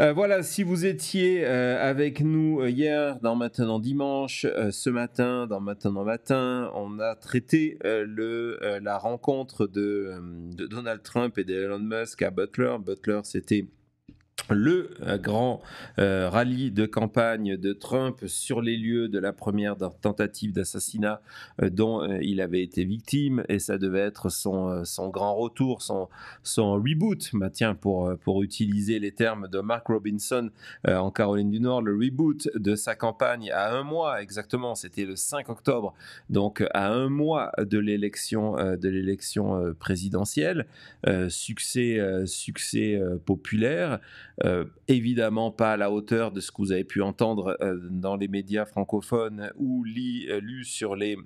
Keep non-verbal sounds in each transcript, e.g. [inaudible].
Euh, voilà, si vous étiez euh, avec nous euh, hier, dans Maintenant Dimanche, ce matin, dans Maintenant Matin, on a traité le, la rencontre de, de, Donald Trump et d'Elon Musk à Butler. Butler, c'était le euh, grand euh, rallye de campagne de Trump sur les lieux de la première tentative d'assassinat euh, dont il avait été victime et ça devait être son, grand retour, son, reboot. Bah, tiens, pour, pour utiliser les termes de Mark Robinson en Caroline du Nord, le reboot de sa campagne à un mois exactement, c'était le 5 octobre, donc à un mois de l'élection de l'élection présidentielle, succès, succès populaire. Euh, évidemment pas à la hauteur de ce que vous avez pu entendre euh, dans les médias francophones ou li, euh, lu sur les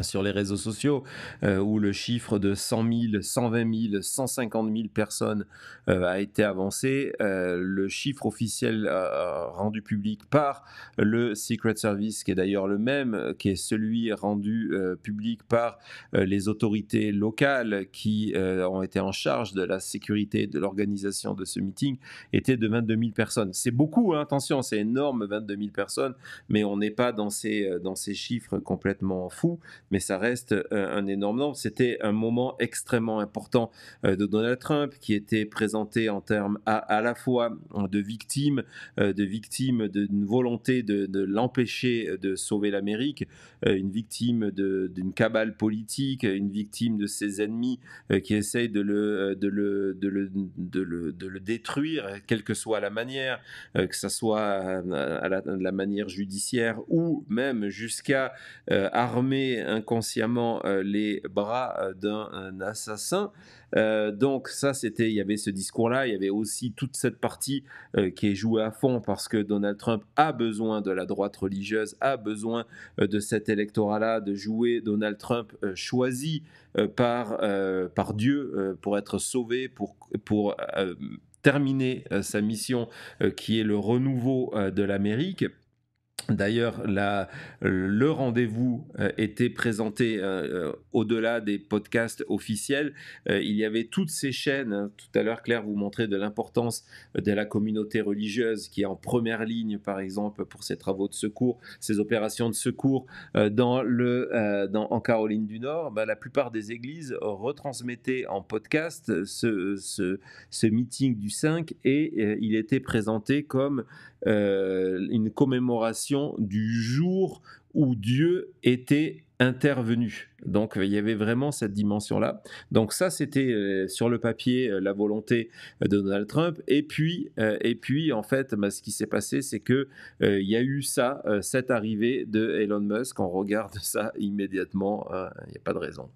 sur les réseaux sociaux euh, où le chiffre de 100 000, 120 000, 150 000 personnes euh, a été avancé. Euh, le chiffre officiel rendu public par le Secret Service, qui est d'ailleurs le même, qui est celui rendu public par les autorités locales qui ont été en charge de la sécurité de l'organisation de ce meeting, était de 22 000 personnes. C'est beaucoup, hein, attention, c'est énorme, 22 000 personnes, mais on n'est pas dans ces, dans ces chiffres complètement fous mais ça reste euh, un énorme nombre. C'était un moment extrêmement important euh, de Donald Trump qui était présenté en termes à, à la fois de victime, euh, de victime d'une volonté de, l'empêcher de sauver l'Amérique, une victime d'une cabale politique, une victime de ses ennemis qui essayent de le, de le, de le, de le, détruire, quelle que soit la manière, que ce soit à, la, la, manière judiciaire ou même jusqu'à armer un inconsciemment euh, les bras euh, d'un assassin. Euh, donc ça, c'était, il y avait ce discours-là, il y avait aussi toute cette partie qui est jouée à fond parce que Donald Trump a besoin de la droite religieuse, a besoin de cet électorat-là, de jouer Donald Trump choisi par, par Dieu pour être sauvé, pour, pour terminer sa mission qui est le renouveau de l'Amérique. D'ailleurs, le rendez-vous euh, était présenté euh, euh, au-delà des podcasts officiels. il y avait toutes ces chaînes. Hein. Tout à l'heure, Claire vous montrait de l'importance de la communauté religieuse qui est en première ligne, par exemple, pour ses travaux de secours, ses opérations de secours dans le, en Caroline du Nord. Bah, la plupart des églises retransmettaient en podcast ce, ce meeting du 5 et il était présenté comme une commémoration du jour où Dieu était intervenu. Donc il y avait vraiment cette dimension-là. Donc ça, c'était euh, sur le papier euh, la volonté de Donald Trump. Et puis, euh, et puis en fait, bah, ce qui s'est passé, c'est que il y a eu ça, cette arrivée de Elon Musk. On regarde [laughs] ça immédiatement. Hein. Il n'y a pas de raison.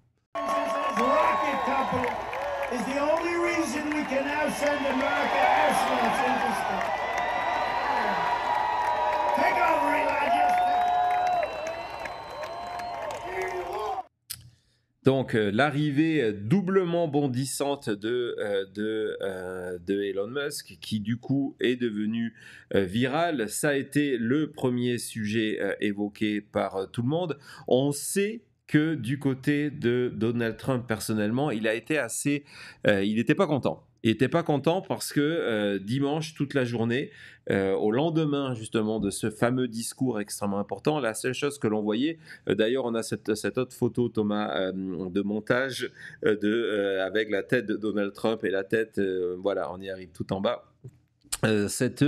Donc euh, l'arrivée euh, doublement bondissante de, euh, de, Elon Musk, qui du coup est devenu viral, ça a été le premier sujet évoqué par tout le monde. On sait que du côté de Donald Trump personnellement, il a été assez... il n'était pas content. Il n'était pas content parce que euh, dimanche, toute la journée, euh, au lendemain justement de ce fameux discours extrêmement important, la seule chose que l'on voyait, euh, d'ailleurs on a cette, cette, autre photo Thomas de montage de, avec la tête de Donald Trump et la tête, voilà, on y arrive tout en bas euh, cette,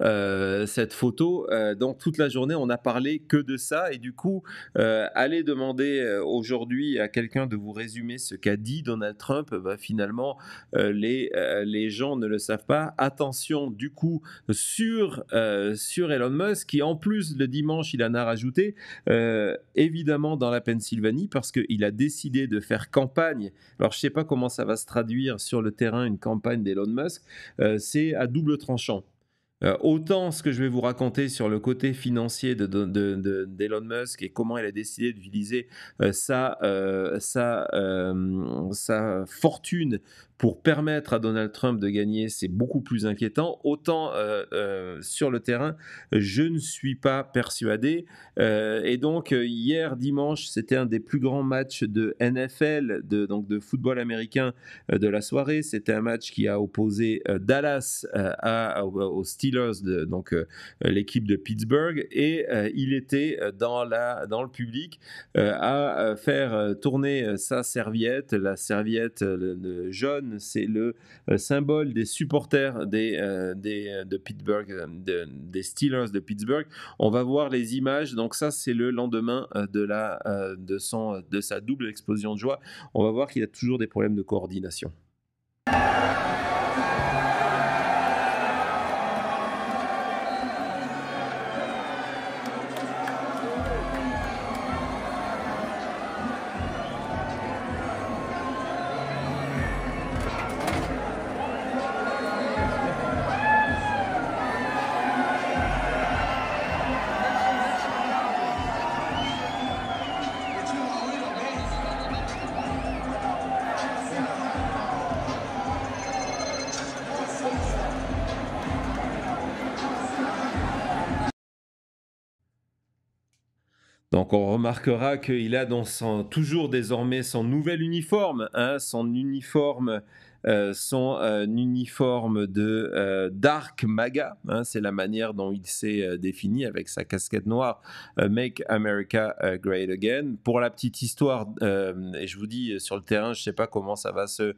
euh, cette photo. Euh, donc toute la journée, on n'a parlé que de ça. Et du coup, allez demander aujourd'hui à quelqu'un de vous résumer ce qu'a dit Donald Trump, bah, finalement, les, les gens ne le savent pas. Attention, du coup, sur, sur Elon Musk, qui en plus, le dimanche, il en a rajouté, évidemment, dans la Pennsylvanie, parce qu'il a décidé de faire campagne. Alors, je ne sais pas comment ça va se traduire sur le terrain, une campagne d'Elon Musk. C'est à double tranchant euh, autant ce que je vais vous raconter sur le côté financier d'Elon de, Musk et comment il a décidé d'utiliser euh, euh, euh, sa, fortune pour permettre à Donald Trump de gagner, c'est beaucoup plus inquiétant. Autant euh, euh, sur le terrain, je ne suis pas persuadé. Euh, et donc hier dimanche, c'était un des plus grands matchs de NFL, de, donc de football américain de la soirée. C'était un match qui a opposé Dallas aux Steelers, de, donc l'équipe de Pittsburgh, et il était dans, la, dans le public à faire tourner sa serviette, la serviette jaune c'est le euh, symbole des supporters des, euh, euh, de Pittsburgh, des Steelers de Pittsburgh. On va voir les images. Donc ça, c'est le lendemain de, la, de, de sa double explosion de joie. On va voir qu'il a toujours des problèmes de coordination. Donc on remarquera qu'il a dans son, toujours désormais son nouvel uniforme, hein, son uniforme euh, son euh, uniforme de euh, Dark Maga, hein, c'est la manière dont il s'est défini avec sa casquette noire, Make America Great Again. Pour la petite histoire, et je vous dis sur le terrain, je ne sais pas comment ça va se,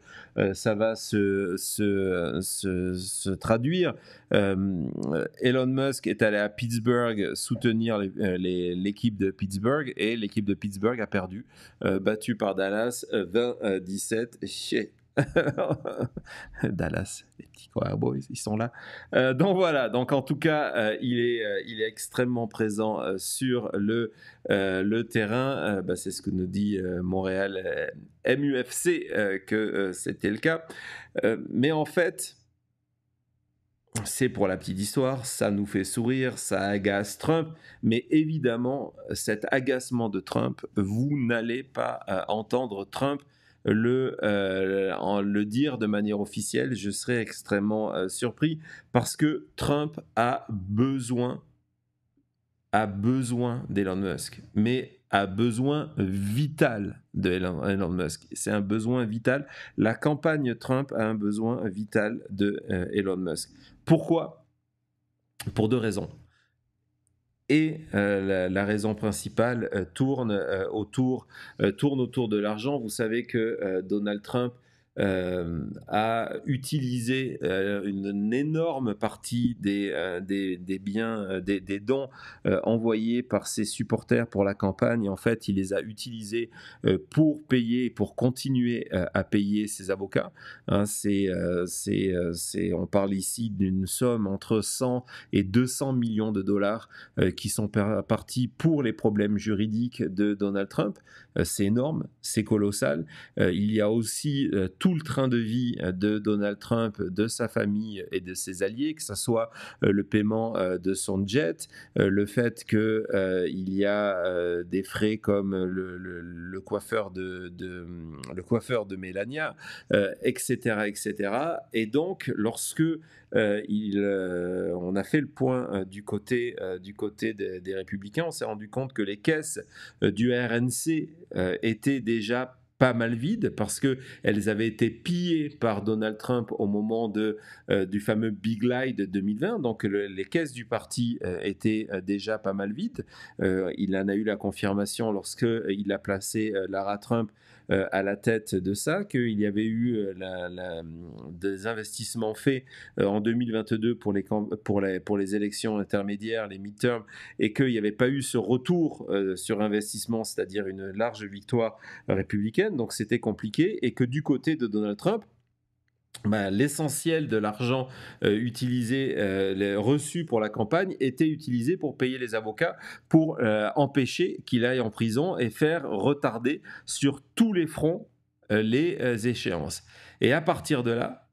ça va se, se, traduire. Elon Musk est allé à Pittsburgh soutenir l'équipe de Pittsburgh et l'équipe de Pittsburgh a perdu, battue par Dallas 20-17. [laughs] Dallas, les petits Cowboys, ils sont là. Euh, donc voilà, donc en tout cas, euh, il, est, euh, il est extrêmement présent sur le, le terrain. Bah, c'est ce que nous dit Montréal MUFC que c'était le cas. mais en fait, c'est pour la petite histoire, ça nous fait sourire, ça agace Trump, mais évidemment, cet agacement de Trump, vous n'allez pas entendre Trump le, euh, en le dire de manière officielle, je serais extrêmement euh, surpris parce que Trump a besoin, a besoin d'Elon Musk, mais a besoin vital d'Elon Musk. C'est un besoin vital. La campagne Trump a un besoin vital de euh, Musk. Pourquoi Pour deux raisons et euh, la, raison principale euh, tourne, euh, tourne autour de l'argent. Vous savez que Donald Trump euh, a utilisé euh, une, énorme partie des, euh, des, des, biens, des, des dons envoyés par ses supporters pour la campagne. Et en fait, il les a utilisés pour payer, pour continuer à payer ses avocats. Hein, c'est, c'est, c'est, on parle ici d'une somme entre 100 et 200 millions de dollars qui sont partis pour les problèmes juridiques de Donald Trump. c'est énorme, c'est colossal. il y a aussi tout le train de vie euh, de Donald Trump, de sa famille et de ses alliés, que ce soit euh, le paiement euh, de son jet, le fait que il y a des frais comme le, coiffeur, de, le coiffeur de Melania, etc., etc. Et donc, lorsque il, on a fait le point du côté, du côté des, républicains. On s'est rendu compte que les caisses du RNC étaient déjà pas mal vides parce que elles avaient été pillées par Donald Trump au moment de, euh, du fameux Big Lie de 2020. Donc les caisses du parti euh, étaient euh, déjà pas mal vides. il en a eu la confirmation lorsque il a placé Lara Trump euh, à la tête de ça, qu'il y avait eu euh, des investissements faits euh, en 2022 pour les, pour, les, pour les élections intermédiaires, les midterms, et qu'il n'y avait pas eu ce retour sur investissement, c'est-à-dire une large victoire républicaine, donc c'était compliqué, et que du côté de Donald Trump, bah, l'essentiel de l'argent euh, utilisé, euh, reçu pour la campagne, était utilisé pour payer les avocats, pour euh, empêcher qu'il aille en prison et faire retarder sur tous les fronts les échéances. Et à partir de là,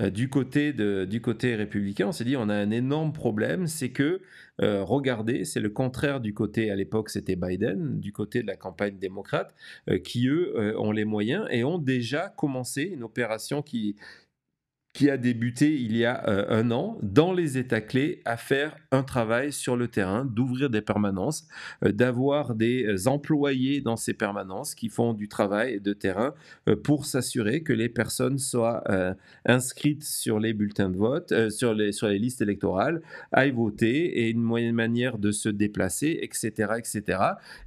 euh, du côté, du côté républicain, on s'est dit on a un énorme problème, c'est que, euh, regardez, c'est le contraire du côté, à l'époque c'était Biden, du côté de la campagne démocrate, euh, qui eux ont les moyens et ont déjà commencé une opération qui, qui a débuté il y a euh, un an dans les États clés à faire un travail sur le terrain, d'ouvrir des permanences, euh, d'avoir des euh, employés dans ces permanences qui font du travail de terrain pour s'assurer que les personnes soient inscrites sur les bulletins de vote, sur, les, sur les listes électorales, aillent voter et une moyenne manière de se déplacer, etc. etc.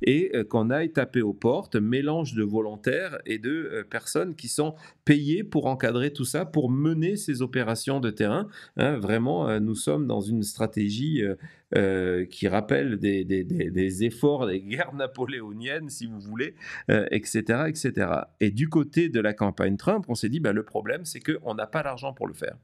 et qu'on aille taper aux portes, mélange de volontaires et de personnes qui sont payées pour encadrer tout ça, pour mener ces opérations de terrain. Hein, vraiment, euh, nous sommes dans une stratégie euh, euh, qui rappelle des, efforts des [laughs] guerres napoléoniennes, si vous voulez, etc., etc. Et du côté de la campagne Trump, on s'est dit, ben, le problème, c'est qu'on n'a pas l'argent pour le faire.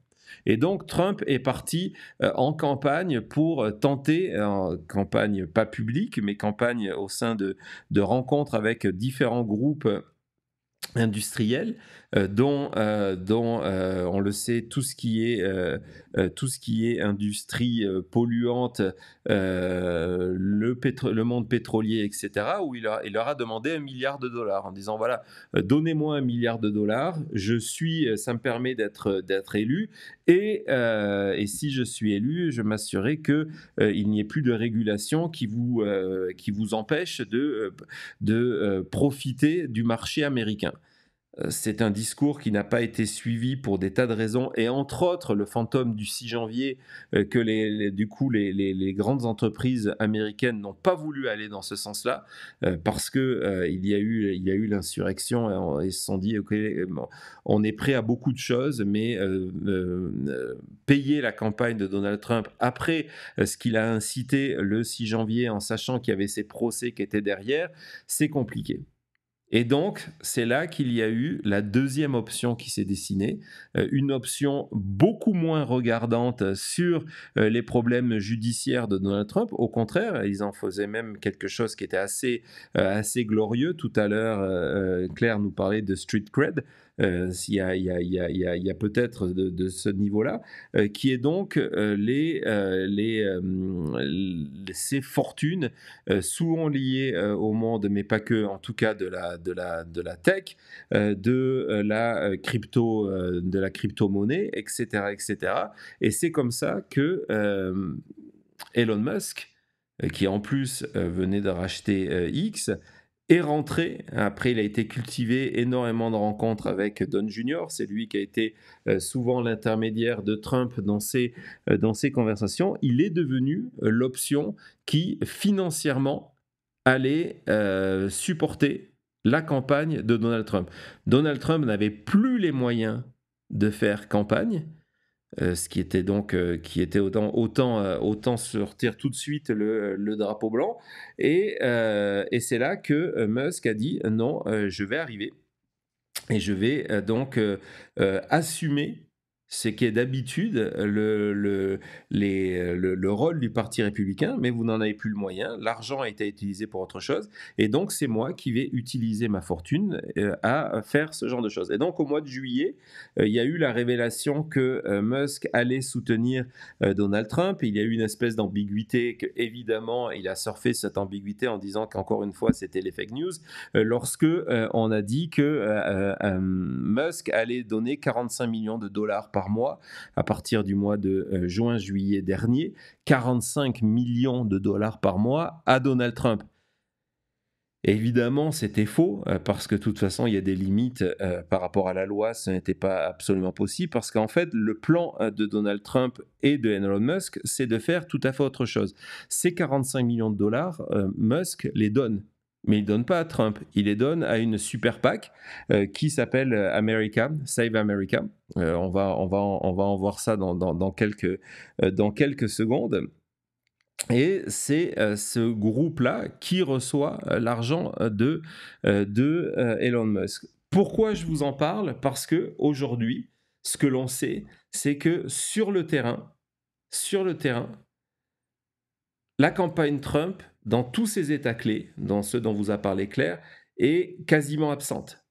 Et donc Trump est parti en campagne pour tenter, en campagne pas publique, mais campagne au sein de, de rencontres avec différents groupes industriels euh, dont, euh, euh, on le sait, tout ce qui est, tout ce qui est industrie polluante, le, monde pétrolier, etc., où il, leur a demandé un milliard de dollars en disant, voilà, donnez-moi un milliard de dollars, je suis, ça me permet d'être élu, et, si je suis élu, je m'assurerai que n'y ait plus de régulation qui vous empêche de profiter du marché américain. Euh, c'est un discours qui n'a pas été suivi pour des tas de raisons, et entre autres le fantôme du 6 janvier, euh, que les, du coup les, grandes entreprises américaines n'ont pas voulu aller dans ce sens-là, euh, parce que il y a eu l'insurrection et ils se sont dit on est prêt à beaucoup de choses, mais payer la campagne de Donald Trump après ce qu'il a incité le 6 janvier en sachant qu'il y avait ces procès qui étaient derrière, c'est compliqué. Et donc, c'est là qu'il y a eu la deuxième option qui s'est dessinée, euh, une option beaucoup moins regardante sur euh, les problèmes judiciaires de Donald Trump. Au contraire, ils en faisaient même quelque chose qui était assez, euh, glorieux. Tout à l'heure, Claire nous parlait de street cred. Il y a, peut-être de, ce niveau-là, euh, qui est donc euh, euh, ces fortunes souvent liées au monde, mais pas que, en tout cas de la, tech, de la crypto, de la crypto-monnaie, etc., etc. Et c'est comme ça que Elon Musk, qui en plus venait de racheter X, est rentré. Après, il a été cultivé énormément de rencontres avec Don Junior. C'est lui qui a été euh, souvent l'intermédiaire de Trump dans ses, euh, dans conversations. Il est devenu euh, l'option qui, financièrement, allait supporter la campagne de Donald Trump. Donald Trump n'avait plus les moyens de faire campagne. Euh, ce qui était donc euh, qui était autant autant euh, autant sortir tout de suite le, le drapeau blanc et, et c'est là que Musk a dit non je vais arriver et je vais donc assumer c'est est d'habitude, le, le, euh, le, le, rôle du Parti républicain, mais vous n'en avez plus le moyen, l'argent a été utilisé pour autre chose, et donc c'est moi qui vais utiliser ma fortune euh, à faire ce genre de choses. Et donc au mois de juillet, euh, il y a eu la révélation que Musk allait soutenir Donald Trump, il y a eu une espèce d'ambiguïté, que, évidemment, il a surfé cette ambiguïté en disant qu'encore une fois, c'était les fake news, lorsque on a dit que Musk allait donner 45 millions de dollars par mois à partir du mois de euh, juin-juillet dernier, 45 millions de dollars par mois à Donald Trump. Évidemment, c'était faux, euh, parce que de toute façon, il y a des limites euh, par rapport à la loi, ce n'était pas absolument possible, parce qu'en fait, le plan de Donald Trump et de Elon Musk, c'est de faire tout à fait autre chose. Ces 45 millions de dollars, Musk les donne mais il ne donne pas à Trump, il les donne à une super PAC euh, qui s'appelle euh, America, Save America. Euh, on, va, on, va, on va en voir ça dans, quelques, dans quelques secondes. Et c'est ce groupe-là qui reçoit l'argent de, de Elon Musk. Pourquoi je vous en parle Parce que aujourd'hui, ce que l'on sait, c'est que sur le terrain, sur le terrain, la campagne Trump dans tous ces états clés, dans ceux dont vous a parlé Claire, est quasiment absente.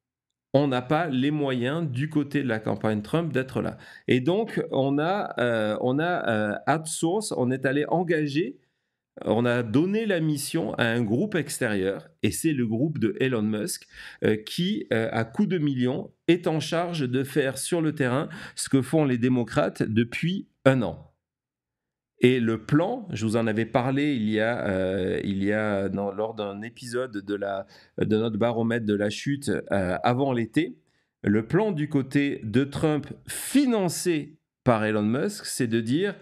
On n'a pas les moyens du côté de la campagne Trump d'être là. Et donc, on a, euh, on a euh, outsource, on est allé engager, on a donné la mission à un groupe extérieur, et c'est le groupe de Elon Musk, euh, qui, à coup de millions, est en charge de faire sur le terrain ce que font les démocrates depuis un an. Et le plan, je vous en avais parlé il y a, euh, il y a lors d'un épisode de, la, de notre baromètre de la chute euh, avant l'été, le plan du côté de Trump financé par Elon Musk, c'est de dire,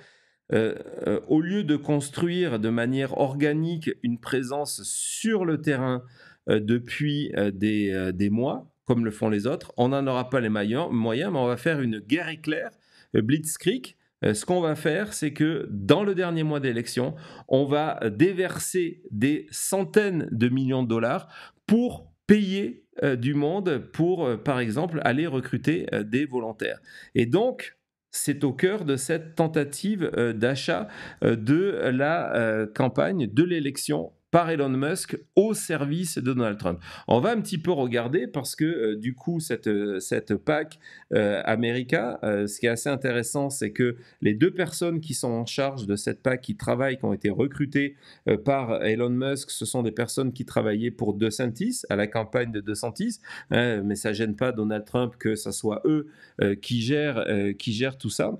euh, au lieu de construire de manière organique une présence sur le terrain depuis des, des, mois, comme le font les autres, on n'en aura pas les moyens, mais on va faire une guerre éclair, Blitzkrieg, euh, ce qu'on va faire, c'est que dans le dernier mois d'élection, on va déverser des centaines de millions de dollars pour payer euh, du monde pour, euh, par exemple, aller recruter des volontaires. Et donc, c'est au cœur de cette tentative d'achat de la campagne, de l'élection par Elon Musk au service de Donald Trump. On va un petit peu regarder parce que euh, du coup, cette, euh, cette PAC euh, America, euh, ce qui est assez intéressant, c'est que les deux personnes qui sont en charge de cette PAC, qui travaillent, qui ont été recrutées par Elon Musk, ce sont des personnes qui travaillaient pour DeSantis, à la campagne de DeSantis, hein, mais ça gêne pas Donald Trump que ce soit eux qui, gèrent, qui gèrent tout ça.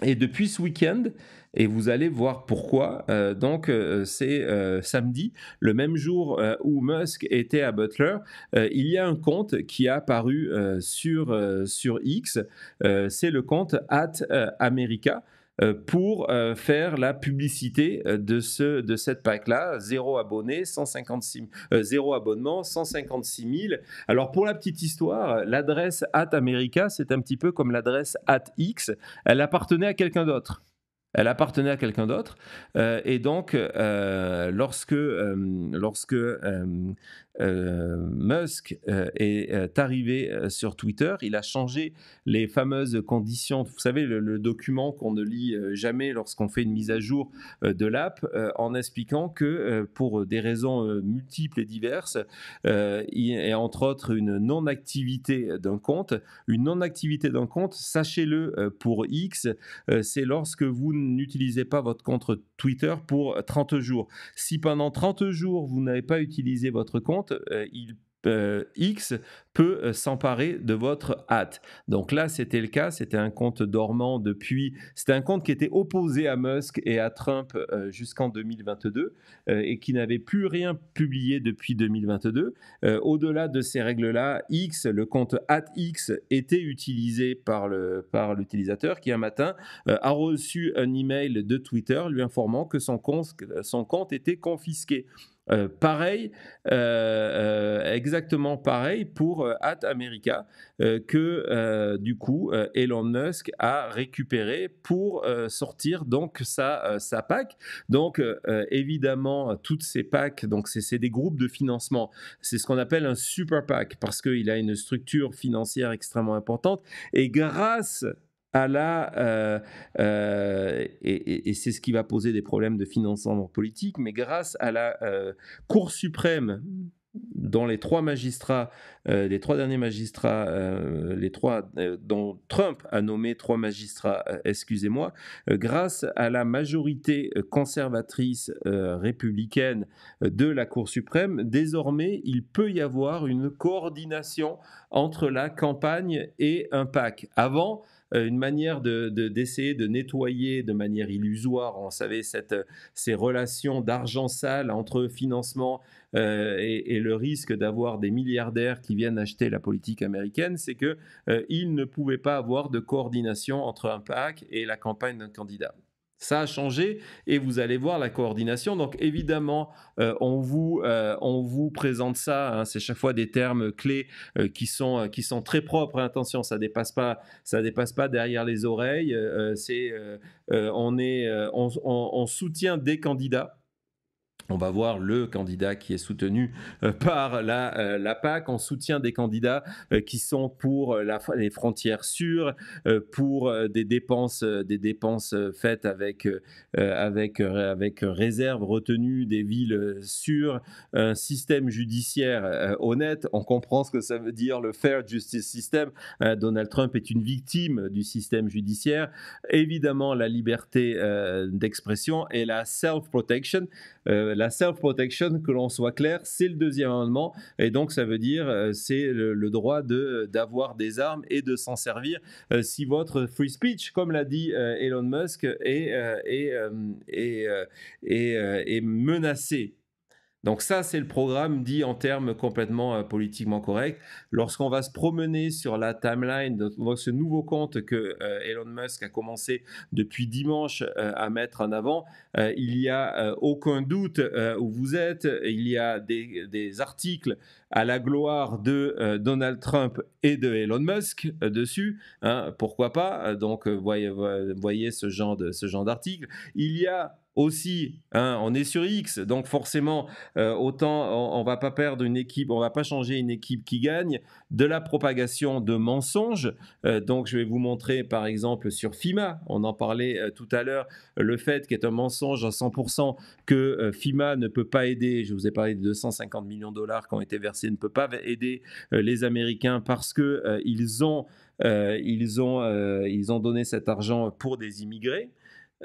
Et depuis ce week-end, et vous allez voir pourquoi. Euh, donc euh, c'est euh, samedi, le même jour où Musk était à Butler, il y a un compte qui a paru sur, sur X, c'est le compte at America pour faire la publicité de, ce, de cette pack là Zéro abonné, 156, zéro abonnement, 156 000. Alors pour la petite histoire, l'adresse at America, c'est un petit peu comme l'adresse at X, elle appartenait à quelqu'un d'autre elle appartenait à quelqu'un d'autre. Euh, et donc, euh, lorsque, euh, lorsque euh, Musk euh, est euh, arrivé sur Twitter, il a changé les fameuses conditions. Vous savez, le, document qu'on ne lit jamais lorsqu'on fait une mise à jour de l'app, en expliquant que pour des raisons multiples et diverses, et entre autres une non-activité d'un compte, une non-activité d'un compte, sachez-le pour X, c'est lorsque vous n'utilisez pas votre compte Twitter pour 30 jours. Si pendant 30 jours, vous n'avez pas utilisé votre compte, euh, il euh, X peut euh, s'emparer de votre hâte. Donc là, c'était le cas, c'était un compte dormant depuis, c'était un compte qui était opposé à Musk et à Trump jusqu'en 2022 et qui n'avait plus rien publié depuis 2022. Au-delà de ces règles-là, X, le compte At X, était utilisé par l'utilisateur par qui un matin a reçu un email de Twitter lui informant que son compte était confisqué. Euh, pareil, euh, euh, exactement pareil pour At America que du coup Elon Musk a récupéré pour sortir donc sa, sa PAC. Donc évidemment toutes ces PAC, donc c'est des groupes de financement, c'est ce qu'on appelle un super PAC parce qu'il a une structure financière extrêmement importante et grâce à la... Euh, euh, et, c'est ce qui va poser des problèmes de financement politique, mais grâce à la euh, Cour suprême dans les trois magistrats, les trois derniers magistrats, les trois dont Trump a nommé trois magistrats, excusez-moi, grâce à la majorité conservatrice républicaine de la Cour suprême, désormais il peut y avoir une coordination entre la campagne et un PAC. Avant, euh, une manière de, d'essayer de, nettoyer de manière illusoire, on savait, euh, ces relations d'argent sale entre financement euh, et, le risque d'avoir des milliardaires qui viennent acheter la politique américaine, c'est que ne pouvait pas avoir de coordination entre un PAC et la campagne d'un candidat. Ça a changé et vous allez voir la coordination. Donc évidemment, euh, on, vous, euh, on vous présente ça. Hein. c'est chaque fois des termes clés euh, qui, sont, qui sont très propres. Hein. Attention, ça dépasse pas, dépasse pas derrière les oreilles. c'est, on, est, on soutient des candidats on va voir le candidat qui est soutenu euh, par euh, la, PAC en soutient des candidats euh, qui sont pour les frontières sûres, pour des dépenses, des dépenses faites avec, avec, avec réserve, retenue des villes sûres, un système judiciaire honnête. On comprend ce que ça veut dire le fair justice system. Donald Trump est une victime du système judiciaire. Évidemment, la liberté d'expression et la self-protection. Euh, la self-protection, que l'on soit clair, c'est le deuxième amendement. Et donc, ça veut dire, euh, c'est le, droit de, d'avoir des armes et de s'en servir euh, si votre free speech, comme l'a dit Elon Musk, est, est, est, est menacé. Donc ça, c'est le programme dit en termes complètement euh, politiquement corrects. Lorsqu'on va se promener sur la timeline, de, ce nouveau compte que euh, Elon Musk a commencé depuis dimanche euh, à mettre en avant, il n'y a aucun doute où vous êtes. Il y a des, articles à la gloire de Donald Trump et de Elon Musk dessus. Hein, pourquoi pas Donc voyez, voyez ce genre de ce genre d'article. Il y a aussi. Hein, on est sur X, donc forcément, euh, autant on, ne va pas perdre une équipe, on va pas changer une équipe qui gagne. De la propagation de mensonges. Euh, donc, je vais vous montrer, par exemple, sur FIMA, on en parlait euh, tout à l'heure, le fait qu'il est un mensonge à 100% que FIMA ne peut pas aider. Je vous ai parlé de 250 millions de dollars qui ont été versés, ne peut pas aider les Américains parce que ils ont donné cet argent pour des immigrés.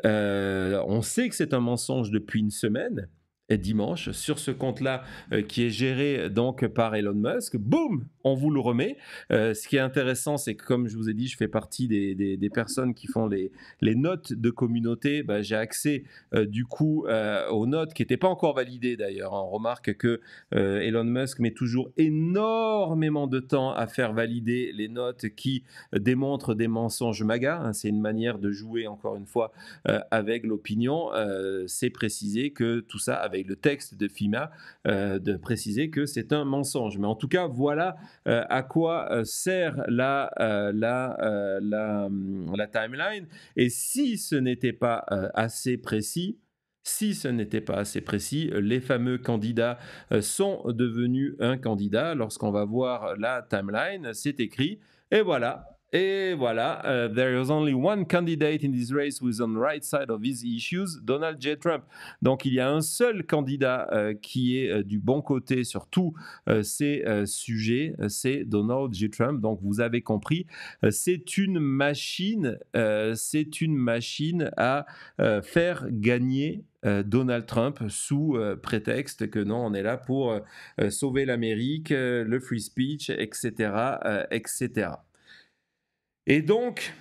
Euh, on sait que c'est un mensonge depuis une semaine dimanche sur ce compte-là euh, qui est géré donc par Elon Musk. Boum, on vous le remet. Euh, ce qui est intéressant, c'est que comme je vous ai dit, je fais partie des, personnes qui font les, les notes de communauté. Bah, j'ai accès euh, du coup aux notes qui n'étaient pas encore validées d'ailleurs. On remarque que Elon Musk met toujours énormément de temps à faire valider les notes qui démontrent des mensonges MAGA. Hein. c'est une manière de jouer encore une fois avec l'opinion. c'est précisé que tout ça avec le texte de FIMA euh, de préciser que c'est un mensonge. Mais en tout cas, voilà euh, à quoi euh, sert la, la, la, hum, la, timeline. Et si ce n'était pas assez précis, si ce n'était pas assez précis, les fameux candidats sont devenus un candidat. Lorsqu'on va voir la timeline, c'est écrit, et voilà, et voilà, euh, there is only one candidate in this race who is on the right side of these issues, Donald J. Trump. Donc il y a un seul candidat euh, qui est euh, du bon côté sur tous ces sujets, c'est Donald J. Trump. Donc vous avez compris, c'est une machine, c'est une machine à faire gagner Donald Trump sous prétexte que non, on est là pour sauver l'Amérique, le free speech, etc., etc. Et donc,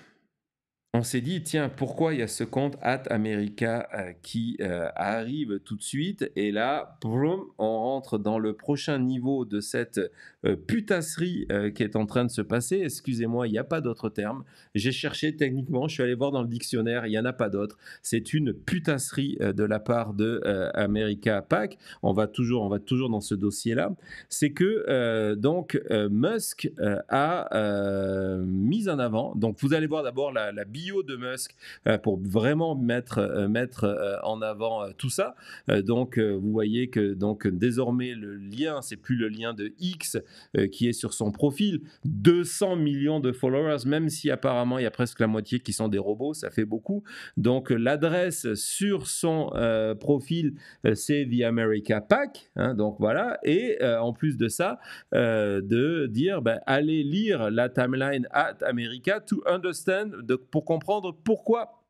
on s'est dit, tiens, pourquoi il y a ce compte at America euh, qui euh, arrive tout de suite Et là, on rentre dans le prochain niveau de cette euh, putasserie qui est en train de se passer. Excusez-moi, il n'y a pas d'autre terme. J'ai cherché techniquement, je suis allé voir dans le dictionnaire, il n'y en a pas d'autre. C'est une putasserie de la part de America Pack. On va toujours, on va toujours dans ce dossier-là. C'est que donc Musk a mis en avant. Donc vous allez voir d'abord la, la bio de Musk euh, pour vraiment mettre, euh, mettre euh, en avant tout ça. donc, vous voyez que donc, désormais, le lien, c'est plus le lien de X qui est sur son profil. 200 millions de followers, même si apparemment, il y a presque la moitié qui sont des robots, ça fait beaucoup. Donc, l'adresse sur son profil, c'est The America Pack. Hein, donc, voilà. Et en plus de ça, de dire, ben, allez lire la timeline at America to understand, de, comprendre pourquoi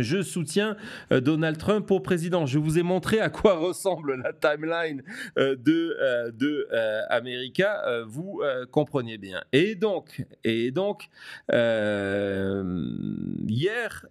je soutiens euh, Donald Trump pour président. Je vous ai montré à quoi [laughs] ressemble la timeline euh, de, euh, de America. vous comprenez bien. Et donc, et donc hier,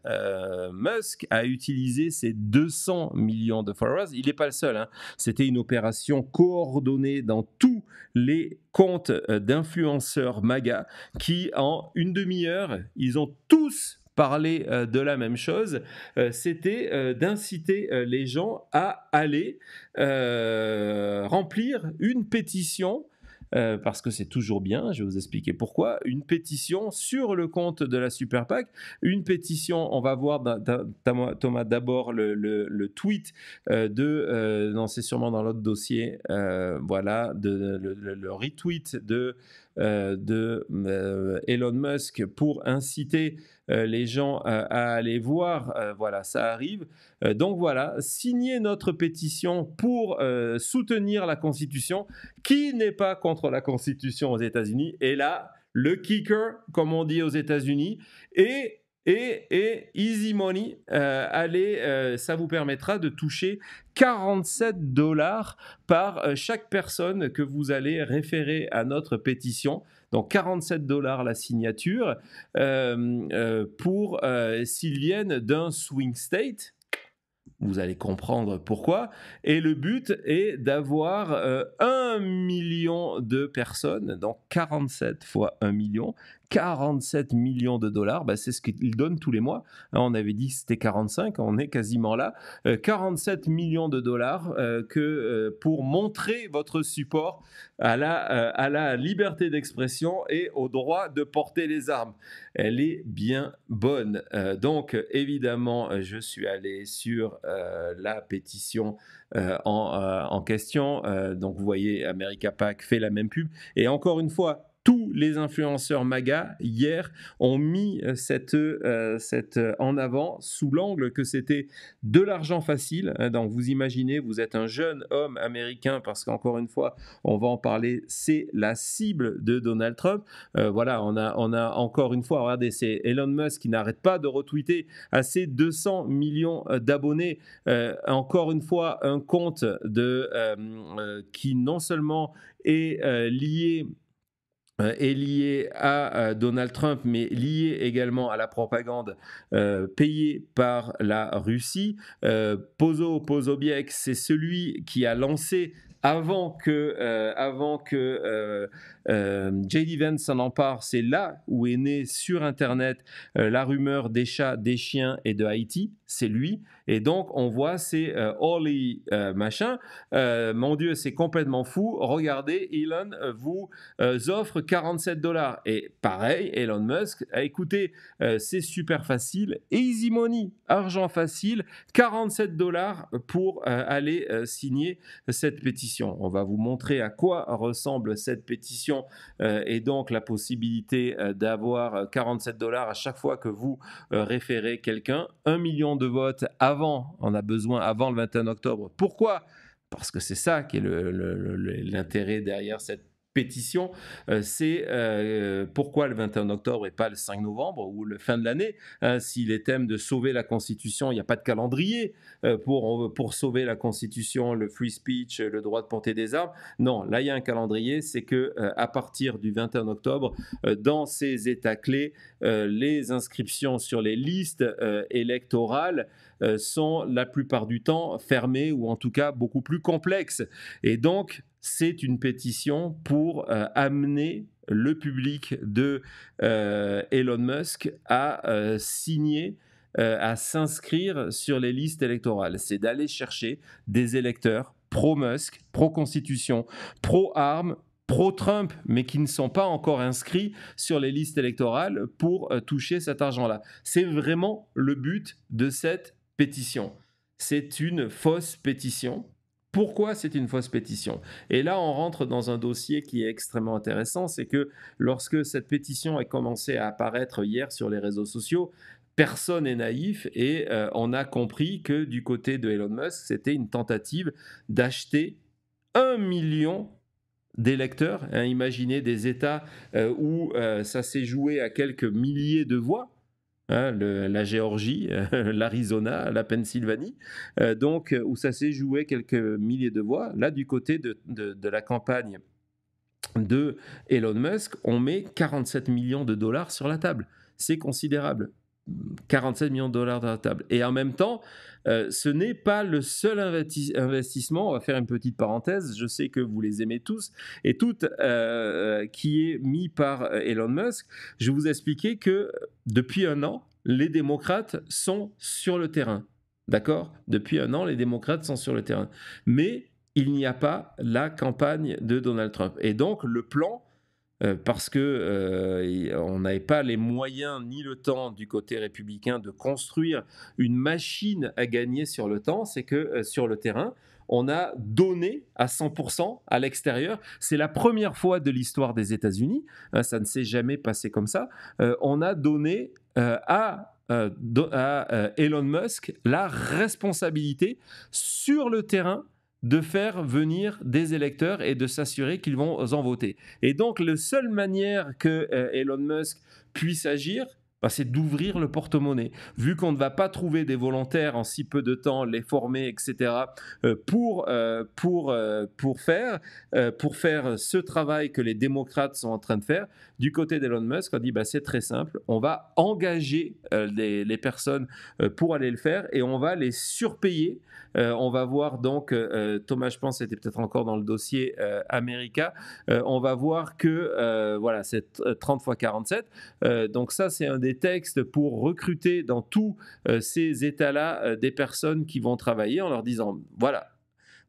Musk a utilisé ses 200 millions de followers. Il n'est pas le seul. Hein. C'était une opération coordonnée dans tous les comptes d'influenceurs MAGA qui, en une demi-heure, ils ont tous parler euh, de la même chose, euh, c'était euh, d'inciter les gens à aller remplir une pétition parce que c'est toujours bien, je vais vous expliquer pourquoi, une pétition sur le compte de la Super PAC, une pétition, on va voir Thomas d'abord le, tweet de, non c'est sûrement dans l'autre dossier, voilà, le, retweet de euh, de euh, Elon Musk pour inciter euh, les gens à aller voir. voilà, ça arrive. donc voilà, signez notre pétition pour soutenir la Constitution, qui n'est pas contre la Constitution aux États-Unis. Et là, le kicker, comme on dit aux États-Unis, et et, Easy Money, euh, euh, ça vous permettra de toucher 47 dollars par euh, chaque personne que vous allez référer à notre pétition. Donc 47 dollars la signature pour s'ils viennent d'un swing state. Vous allez comprendre pourquoi. Et le but est d'avoir 1 million de personnes, donc 47 fois 1 million, 47 millions de dollars, bah c'est ce qu'il donne tous les mois. Hein, on avait dit que c'était 45, on est quasiment là. 47 euh, millions de dollars euh, que euh, pour montrer votre support à la, liberté d'expression et au droit de porter les armes. Elle est bien bonne. donc évidemment, je suis allé sur la pétition en, en, question. donc vous voyez, America Pack fait la même pub. Et encore une fois, tous les influenceurs MAGA hier ont mis euh, cette, euh, euh, en avant sous l'angle que c'était de l'argent facile. Donc vous imaginez, vous êtes un jeune homme américain parce qu'encore une fois, on va en parler, c'est la cible de Donald Trump. voilà, on a, on a encore une fois, regardez, c'est Elon Musk qui n'arrête pas de retweeter à ses 200 millions d'abonnés. encore une fois, un compte de, qui non seulement est lié euh, est lié à euh, Donald Trump, mais lié également à la propagande euh, payée par la Russie. Pozo c'est celui qui a lancé avant que, avant JD Vance s'en empare, c'est là où est née sur Internet la rumeur des chats, des chiens et de Haïti. C'est lui et donc, on voit ces euh, holy machins. Euh, machin. Euh, mon Dieu, c'est complètement fou. Regardez, Elon vous offre 47 dollars. Et pareil, Elon Musk, écoutez, c'est super facile. Easy money, argent facile, 47 dollars pour aller signer cette pétition. On va vous montrer à quoi ressemble cette pétition et donc la possibilité d'avoir 47 dollars à chaque fois que vous référez quelqu'un. Un million de votes avant on a besoin avant le 21 octobre. Pourquoi Parce que c'est ça qui est l'intérêt derrière cette pétition, euh, c'est euh, pourquoi le 21 octobre et pas le 5 novembre ou le fin de l'année. Hein, si les thèmes de sauver la Constitution, il n'y a pas de calendrier euh, pour, pour sauver la Constitution, le free speech, le droit de porter des armes. Non, là il y a un calendrier, c'est que à partir du 21 octobre, dans ces états clés, les inscriptions sur les listes électorales sont la plupart du temps fermées ou en tout cas beaucoup plus complexes. Et donc c'est une pétition pour euh, amener le public de euh, Elon Musk à euh, signer, à s'inscrire sur les listes électorales. C'est d'aller chercher des électeurs pro-Musk, pro-constitution, pro-armes, pro-Trump, mais qui ne sont pas encore inscrits sur les listes électorales pour toucher cet argent-là. C'est vraiment le but de cette pétition. C'est une fausse pétition pourquoi c'est une fausse pétition. Et là, on rentre dans un dossier qui est extrêmement intéressant, c'est que lorsque cette pétition a commencé à apparaître hier sur les réseaux sociaux, personne n'est naïf et euh, on a compris que du côté de Elon Musk, c'était une tentative d'acheter un million d'électeurs. Hein, imaginez des États euh, où euh, ça s'est joué à quelques milliers de voix Hein, la Géorgie, euh, [laughs] l'Arizona, la Pennsylvanie, euh, donc euh, où ça s'est joué quelques milliers de voix. Là, du côté de, de la campagne de Elon Musk, on met 47 millions de dollars sur la table. C'est considérable. 47 millions de dollars dans la table. Et en même temps, euh, ce n'est pas le seul investissement, on va faire une petite parenthèse, je sais que vous les aimez tous et toutes, euh, euh, qui est mis par Elon Musk. Je vous expliquais que depuis un an, les démocrates sont sur le terrain. D'accord Depuis un an, les démocrates sont sur le terrain. Mais il n'y a pas la campagne de Donald Trump. Et donc, le plan euh, parce que euh, on n'avait pas les moyens ni le temps du côté républicain de construire une machine à gagner sur le temps, c'est que euh, sur le terrain, on a donné à 100% à l'extérieur. C'est la première fois de l'histoire des États-Unis, hein, ça ne s'est jamais passé comme ça. on a donné à Elon Musk la responsabilité sur le terrain de faire venir des électeurs et de s'assurer qu'ils vont en voter. Et donc, la seule manière que euh, Elon Musk puisse agir, bah, c'est d'ouvrir le porte-monnaie. Vu qu'on ne va pas trouver des volontaires en si peu de temps, les former, etc., euh, pour, euh, pour, euh, pour, faire, pour faire ce travail que les démocrates sont en train de faire, du côté d'Elon Musk, on dit bah, c'est très simple, on va engager les, personnes pour aller le faire et on va les surpayer. on va voir donc, Thomas, je pense, c'était peut-être encore dans le dossier America, on va voir que voilà, c'est 30 fois 47. donc ça, c'est un des textes pour recruter dans tous euh, ces états-là euh, des personnes qui vont travailler en leur disant, voilà,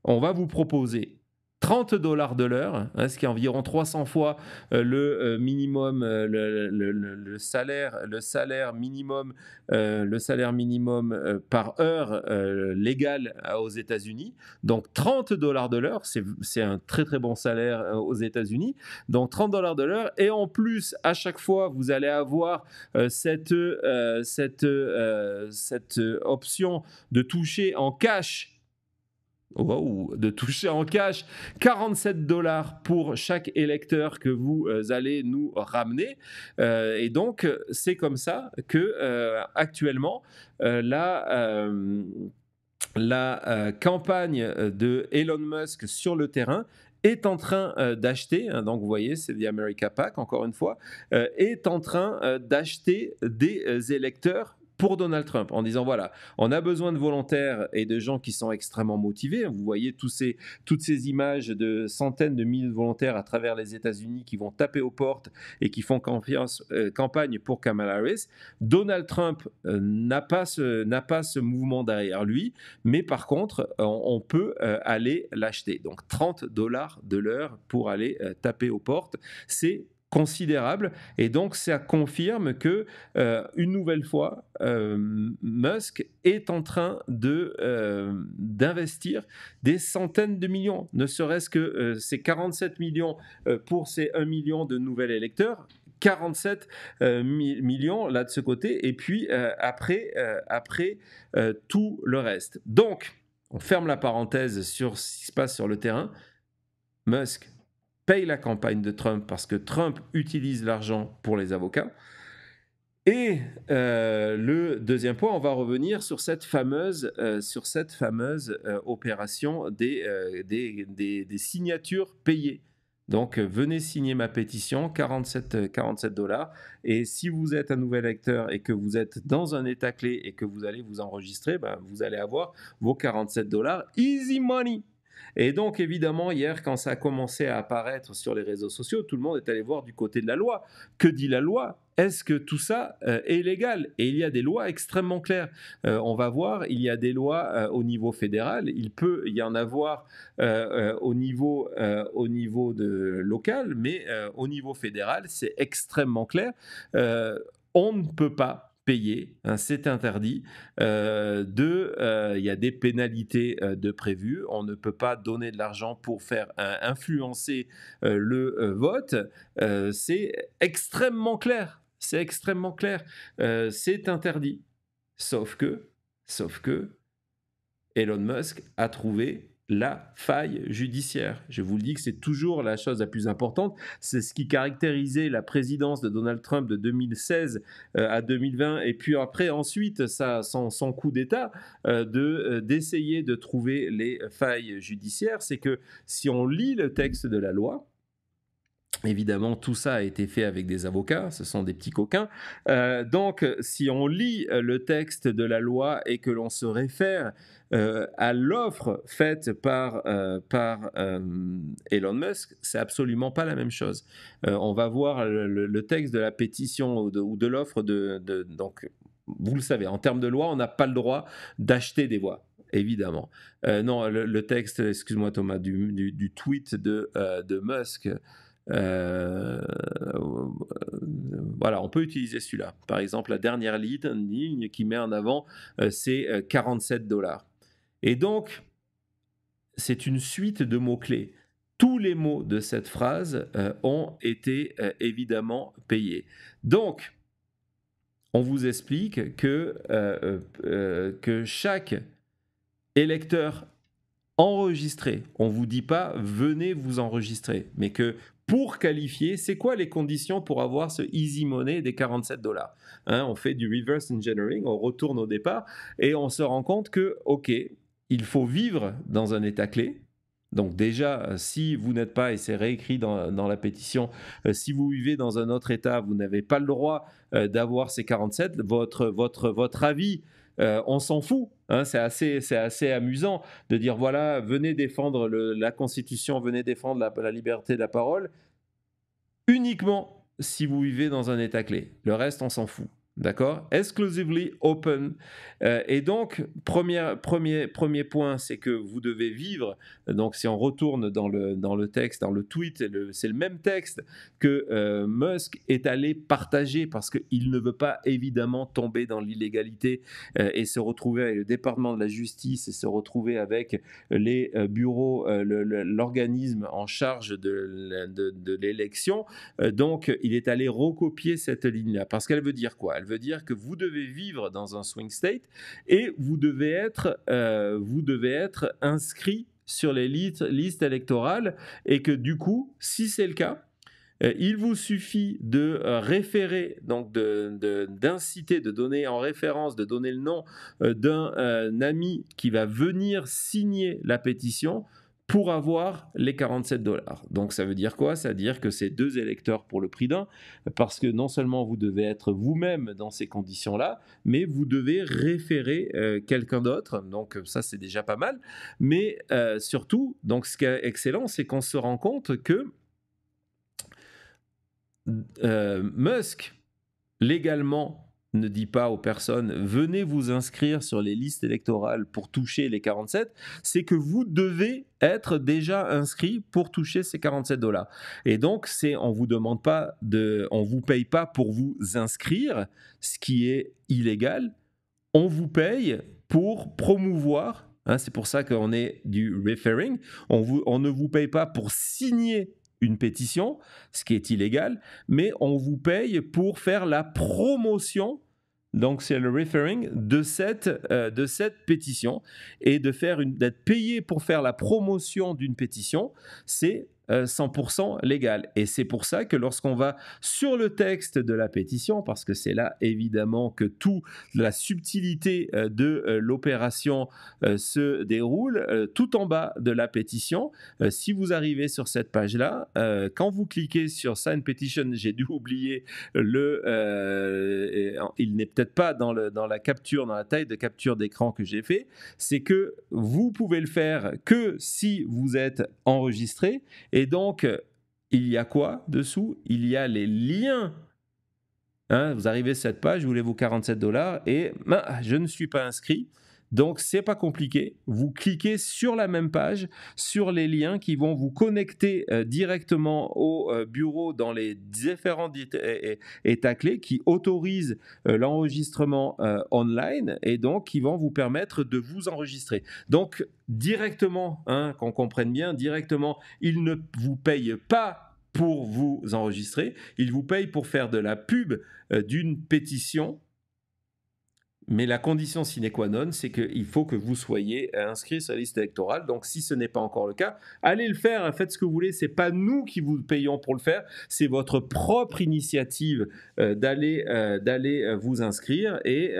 on va vous proposer 30 dollars de l'heure, hein, ce qui est environ 300 fois euh, le euh, minimum, euh, le, salaire, le salaire minimum, le salaire minimum par heure légal aux États-Unis. Donc 30 dollars de l'heure, c'est un très très bon salaire aux États-Unis. Donc 30 dollars de l'heure et en plus à chaque fois vous allez avoir cette cette cette option de toucher en cash ou de toucher en cash 47 dollars pour chaque électeur que vous euh, allez nous ramener. Euh, et donc, c'est comme ça que euh, actuellement, la campagne de Elon Musk sur le terrain est en train d'acheter, hein, donc vous voyez, c'est The America Pack, encore une fois, est en train d'acheter des électeurs pour Donald Trump en disant voilà, on a besoin de volontaires et de gens qui sont extrêmement motivés. Vous voyez tous ces, toutes ces images de centaines de milliers de volontaires à travers les États-Unis qui vont taper aux portes et qui font euh, campagne pour Kamala Harris. Donald Trump euh, n'a pas, ce, pas ce mouvement derrière lui, mais par contre, euh, on, peut aller l'acheter. Donc 30 dollars de l'heure pour aller taper aux portes. C'est considérable. Et donc, ça confirme que, euh, une nouvelle fois, euh, Musk est en train de euh, d'investir des centaines de millions, ne serait-ce que ces 47 millions pour ces 1 million de nouveaux électeurs. 47 millions là de ce côté et puis après après tout le reste. Donc on ferme la parenthèse sur ce qui se passe sur le terrain. Musk paye la campagne de Trump parce que Trump utilise l'argent pour les avocats. Et euh, le deuxième point, on va revenir sur cette fameuse, euh, sur cette fameuse euh, opération des des, des, signatures payées. Donc venez signer ma pétition, 47, 47 dollars. Et si vous êtes un nouvel acteur et que vous êtes dans un état clé et que vous allez vous enregistrer, ben, vous allez avoir vos 47 dollars easy money. Et donc, évidemment, hier, quand ça a commencé à apparaître sur les réseaux sociaux, tout le monde est allé voir du côté de la loi. Que dit la loi est-ce que tout ça euh, est légal Et il y a des lois extrêmement claires. Euh, on va voir, il y a des lois euh, au niveau fédéral, il peut y en avoir au, niveau, au niveau de, local, mais au niveau fédéral, c'est extrêmement clair. on ne peut pas payer, hein, c'est interdit. Euh, euh, il y a des pénalités euh, de prévues. On ne peut pas donner de l'argent pour faire influencer euh, le vote. c'est extrêmement clair. C'est extrêmement clair. c'est interdit. Sauf que, sauf que, Elon Musk a trouvé la faille judiciaire. Je vous le dis que c'est toujours la chose la plus importante. C'est ce qui caractérisait la présidence de Donald Trump de 2016 euh, à 2020 et puis après ensuite ça, sans, coup d'État euh, de euh, d'essayer de trouver les failles judiciaires. C'est que si on lit le texte de la loi, Évidemment, tout ça a été fait avec des avocats, ce sont des petits coquins. donc, si on lit le texte de la loi et que l'on se réfère euh, à l'offre faite par, euh, par euh, Elon Musk, c'est absolument pas la même chose. on va voir le, texte de la pétition ou de, l'offre de, donc vous le savez, en termes de loi, on n'a pas le droit d'acheter des voix. Évidemment. non, le, texte, excuse-moi Thomas, du, tweet de, Musk, voilà, on peut utiliser celui-là. Par exemple, la dernière ligne, qui met en avant, c'est 47 dollars. Et donc, c'est une suite de mots-clés. Tous les mots de cette phrase euh, ont été euh, évidemment payés. Donc, on vous explique que, euh, que chaque électeur enregistré, on ne vous dit pas venez vous enregistrer, mais que pour qualifier, c'est quoi les conditions pour avoir ce easy money des 47 dollars hein? On fait du reverse engineering, on retourne au départ et on se rend compte que, ok, il faut vivre dans un État clé. Donc déjà, euh, si vous n'êtes pas, et c'est réécrit dans, la pétition, euh, si vous vivez dans un autre État, vous n'avez pas le droit euh, d'avoir ces 47. Votre, votre, votre avis, on s'en fout. Hein. c'est assez, assez amusant de dire, voilà, venez défendre la Constitution, venez défendre la liberté de la parole, uniquement si vous vivez dans un État clé. Le reste, on s'en fout. D'accord Exclusively open. Euh, et donc, premier, premier, premier point, c'est que vous devez vivre. Donc, si on retourne dans le, dans le texte, dans le tweet, c'est le même texte que euh, Musk est allé partager parce qu'il ne veut pas évidemment tomber dans l'illégalité euh, et se retrouver avec le département de la justice et se retrouver avec les bureaux, l'organisme en charge de l'élection. donc, il est allé recopier cette ligne-là parce qu'elle veut dire quoi elle veut dire que vous devez vivre dans un swing state et vous devez être, euh, vous devez être inscrit sur les listes, électorales et que du coup, si c'est le cas, euh, il vous suffit de euh, référer, donc d'inciter, de, de, donner en référence, de donner le nom d'un ami qui va venir signer la pétition pour avoir les 47 dollars. Donc ça veut dire quoi Ça veut dire que c'est deux électeurs pour le prix d'un, parce que non seulement vous devez être vous-même dans ces conditions-là, mais vous devez référer euh, quelqu'un d'autre. Donc ça c'est déjà pas mal. Mais euh, surtout, donc ce qui est excellent, c'est qu'on se rend compte que euh, Musk, légalement, ne dit pas aux personnes venez vous inscrire sur les listes électorales pour toucher les 47, c'est que vous devez être déjà inscrit pour toucher ces 47 dollars. Et donc c'est on vous demande pas de on vous paye pas pour vous inscrire, ce qui est illégal, on vous paye pour promouvoir hein, c'est pour ça qu'on est du referring. On, on ne vous paye pas pour signer une pétition, ce qui est illégal, mais on vous paye pour faire la promotion donc c'est le referring de cette, euh, de cette pétition et de faire une d'être payé pour faire la promotion d'une pétition, c'est 100% euh, légal. Et c'est pour ça que lorsqu'on va sur le texte de la pétition, parce que c'est là évidemment que toute la subtilité euh, de euh, l'opération se déroule, tout en bas de la pétition, si vous arrivez sur cette page-là, quand vous cliquez sur Sign Petition, j'ai dû oublier le... il n'est peut-être pas dans, le, dans la capture, dans la taille de capture d'écran que j'ai fait, c'est que vous pouvez le faire que si vous êtes enregistré et donc, euh, il y a quoi dessous Il y a les liens. Hein, vous arrivez cette page, vous voulez vous 47 dollars, et ben, je ne suis pas inscrit. Donc ce n'est pas compliqué. Vous cliquez sur la même page sur les liens qui vont vous connecter euh, directement au euh, bureau dans les différents états clés qui autorisent euh, l'enregistrement online et donc qui vont vous permettre de vous enregistrer. Donc directement, hein, qu'on comprenne bien, directement, ils ne vous payent pas pour vous enregistrer. Ils vous payent pour faire de la pub d'une pétition mais la condition sine qua non, c'est qu'il faut que vous soyez euh, inscrit sur la liste électorale. Donc, si ce n'est pas encore le cas, allez le faire. Hein, faites ce que vous voulez. C'est pas nous qui vous payons pour le faire. C'est votre propre initiative euh, d'aller euh, vous inscrire. Et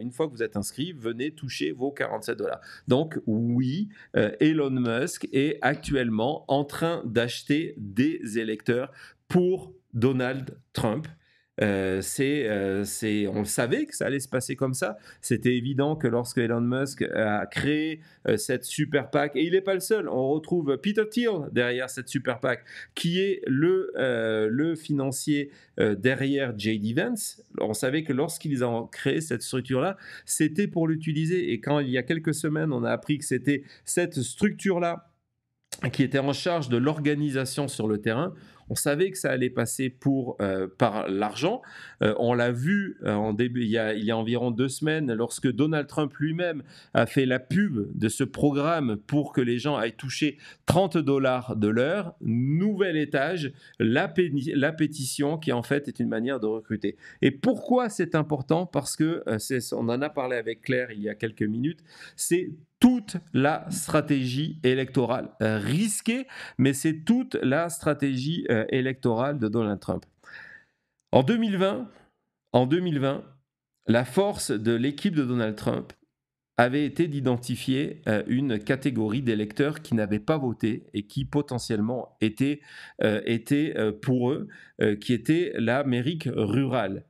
une fois que vous êtes inscrit, venez toucher vos 47 dollars. Donc, oui, Elon Musk est actuellement en train d'acheter des électeurs pour Donald Trump euh, c'est, euh, c'est, on le savait que ça allait se passer comme ça. C'était évident que lorsque Elon Musk a créé euh, cette super PAC, et il n'est pas le seul, on retrouve Peter Thiel derrière cette super PAC, qui est le, le financier derrière JD Vance. On savait que lorsqu'ils ont créé cette structure-là, c'était pour l'utiliser. Et quand il y a quelques semaines, on a appris que c'était cette structure-là qui était en charge de l'organisation sur le terrain. On savait que ça allait passer pour, euh, par l'argent. Euh, on l'a vu euh, en début, il, y a, il environ deux semaines, lorsque Donald Trump lui-même a fait la pub de ce programme pour que les gens aillent toucher 30 dollars de l'heure. Nouvel étage, la, pétition qui en fait est une manière de recruter. Et pourquoi c'est important Parce que, on en a parlé avec Claire il y a quelques minutes, c'est la stratégie électorale euh, risquée, mais c'est toute la stratégie euh, électorale de Donald Trump. En 2020, en 2020, la force de l'équipe de Donald Trump avait été d'identifier euh, une catégorie d'électeurs qui n'avaient pas voté et qui potentiellement était, pour eux, qui était l'Amérique rurale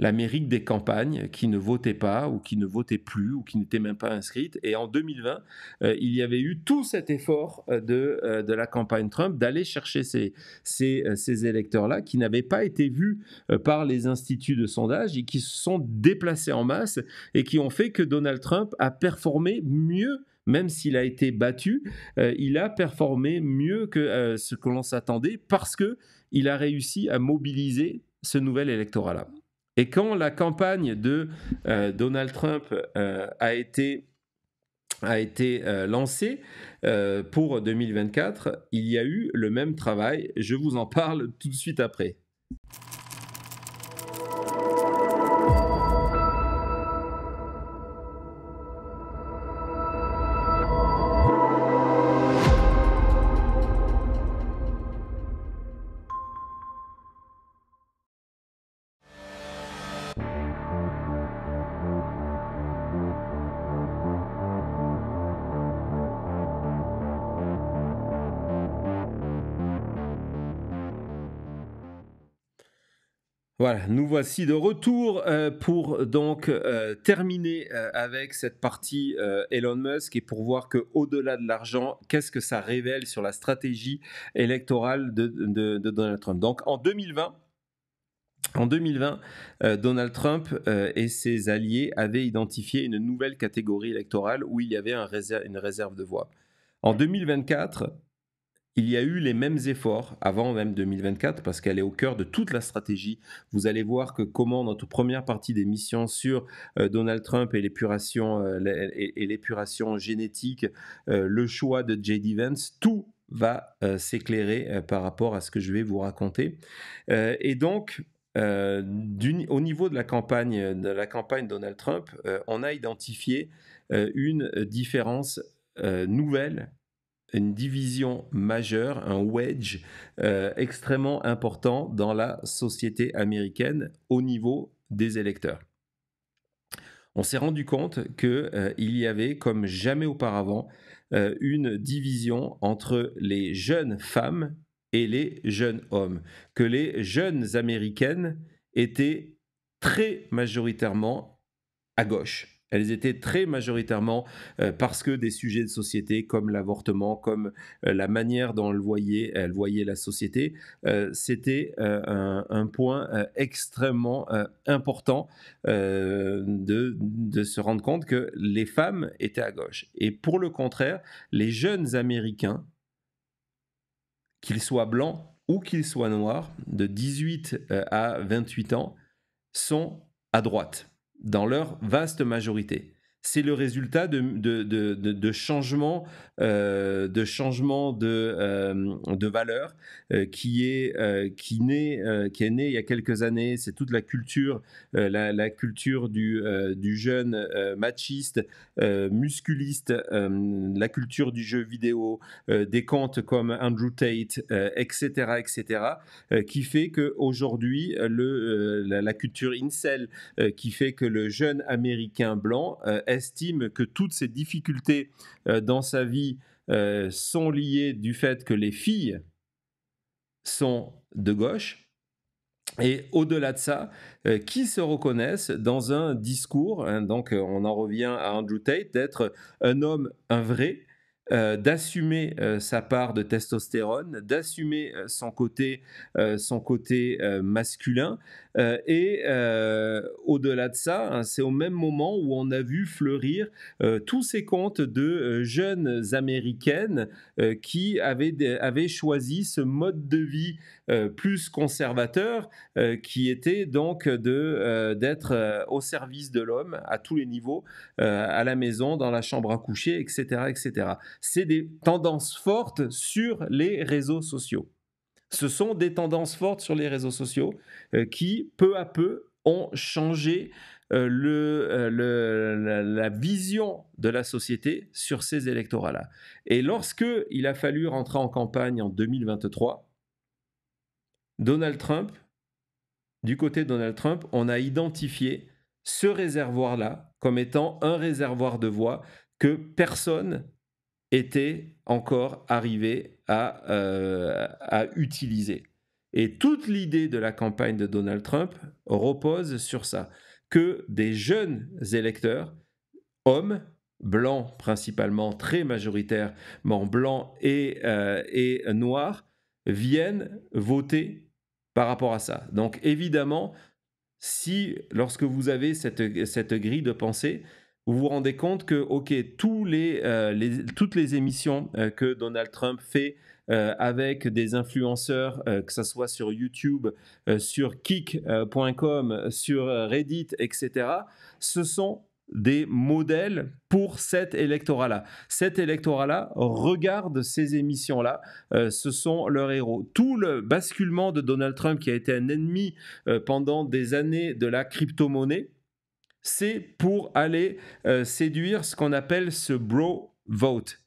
l'Amérique des campagnes qui ne votait pas ou qui ne votait plus ou qui n'étaient même pas inscrite. Et en 2020, euh, il y avait eu tout cet effort euh, de, euh, de la campagne Trump d'aller chercher ces, ces, ces électeurs-là qui n'avaient pas été vus par les instituts de sondage et qui se sont déplacés en masse et qui ont fait que Donald Trump a performé mieux même s'il a été battu, il a performé mieux que ce que l'on s'attendait parce que il a réussi à mobiliser ce nouvel électorat-là. Et quand la campagne de euh, Donald Trump euh, a été euh, lancée été pour 2024. Il y a eu le même travail. Je vous en parle tout de suite après. Voilà, nous voici de retour euh, pour donc euh, terminer euh, avec cette partie Elon Musk et pour voir que au-delà de l'argent, qu'est-ce que ça révèle sur la stratégie électorale de, Donald Trump. Donc en 2020, en 2020, Donald Trump et ses alliés avaient identifié une nouvelle catégorie électorale où il y avait un une réserve de voix. En 2024, il y a eu les mêmes efforts avant même 2024 parce qu'elle est au cœur de toute la stratégie. Vous allez voir que comment notre première partie des missions sur euh, Donald Trump et l'épuration euh, et, l'épuration génétique, euh, le choix de JD Vance, tout va s'éclairer par rapport à ce que je vais vous raconter. et donc, au niveau de la campagne de la campagne Donald Trump, on a identifié une différence nouvelle une division majeure, un wedge euh, extrêmement important dans la société américaine au niveau des électeurs. On s'est rendu compte qu'il euh, y avait, comme jamais auparavant, euh, une division entre les jeunes femmes et les jeunes hommes, que les jeunes américaines étaient très majoritairement à gauche elles étaient très majoritairement euh, parce que des sujets de société comme l'avortement, comme euh, la manière dont elles voyaient la société, euh, c'était un, point extrêmement important de, se rendre compte que les femmes étaient à gauche. Et pour le contraire, les jeunes Américains, qu'ils soient blancs ou qu'ils soient noirs, de 18 à 28 ans, sont à droite dans leur vaste majorité c'est le résultat de, de, de, de, changements euh, de, changement de, euh, de euh, qui, est, qui, qui est né il y a quelques années. C'est toute la culture, la, culture du, du jeune machiste, musculiste, la culture du jeu vidéo, des contes comme Andrew Tate, etc., etc., qui fait qu'aujourd'hui, le la, culture incel, qui fait que le jeune américain blanc estime que toutes ces difficultés euh, dans sa vie euh, sont liées du fait que les filles sont de gauche, et au-delà de ça, euh, qui se reconnaissent dans un discours, hein, donc on en revient à Andrew Tate, d'être un homme, un vrai, euh, d'assumer euh, sa part de testostérone, d'assumer euh, son côté, son côté masculin. et au-delà de ça, hein, c'est au même moment où on a vu fleurir tous ces contes de jeunes américaines qui avaient, avaient choisi ce mode de vie plus conservateur qui était donc d'être au service de l'homme à tous les niveaux, à la maison, dans la chambre à coucher, etc., etc c'est des tendances fortes sur les réseaux sociaux. Ce sont des tendances fortes sur les réseaux sociaux euh, qui, peu à peu, ont changé euh, le, euh, la, vision de la société sur ces électorats-là. Et lorsque il a fallu rentrer en campagne en 2023, Donald Trump, du côté de Donald Trump, on a identifié ce réservoir-là comme étant un réservoir de voix que personne était encore arrivé euh, à, utiliser. Et toute l'idée de la campagne de Donald Trump repose sur ça, que des jeunes électeurs, hommes, blancs principalement, très majoritairement blancs et, euh, noirs, viennent voter par rapport à ça. Donc évidemment, si lorsque vous avez cette grille de pensée, vous vous rendez compte que, OK, tous les, euh, toutes les émissions euh, que Donald Trump fait euh, avec des influenceurs, que ce soit sur YouTube, sur kick.com, sur Reddit, etc., ce sont des modèles pour cet électorat-là. Cet électorat-là regarde ces émissions-là, ce sont leurs héros. Tout le basculement de Donald Trump, qui a été un ennemi pendant des années de la crypto-monnaie, c'est pour aller euh, séduire ce qu'on appelle ce bro vote.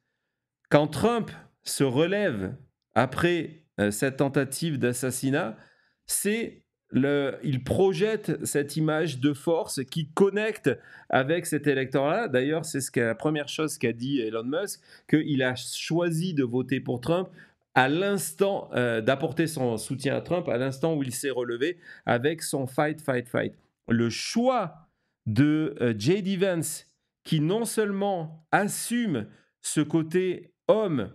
Quand Trump se relève après euh, cette tentative d'assassinat, c'est le, il projette cette image de force qui connecte avec cet électorat-là. D'ailleurs, c'est ce la première chose qu'a dit Elon Musk, qu'il a choisi de voter pour Trump à l'instant euh, d'apporter son soutien à Trump, à l'instant où il s'est relevé avec son fight, fight, fight. Le choix de euh, J.D. Evans qui non seulement assume ce côté homme,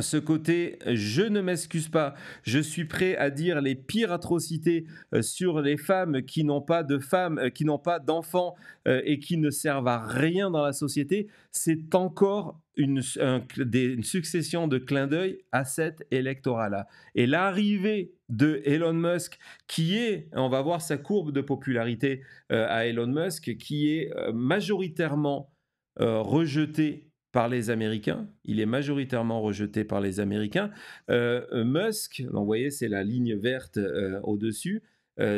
ce côté euh, je ne m'excuse pas, je suis prêt à dire les pires atrocités euh, sur les femmes qui n'ont pas de femmes, qui n'ont pas d'enfants et qui ne servent à rien dans la société, c'est encore une, une, succession de clins d'œil à cet électorat-là. Et l'arrivée de Elon Musk, qui est, on va voir sa courbe de popularité euh, à Elon Musk, qui est euh, majoritairement euh, rejeté par les Américains. Il est majoritairement rejeté par les Américains. Musk, vous voyez, c'est la ligne verte au-dessus.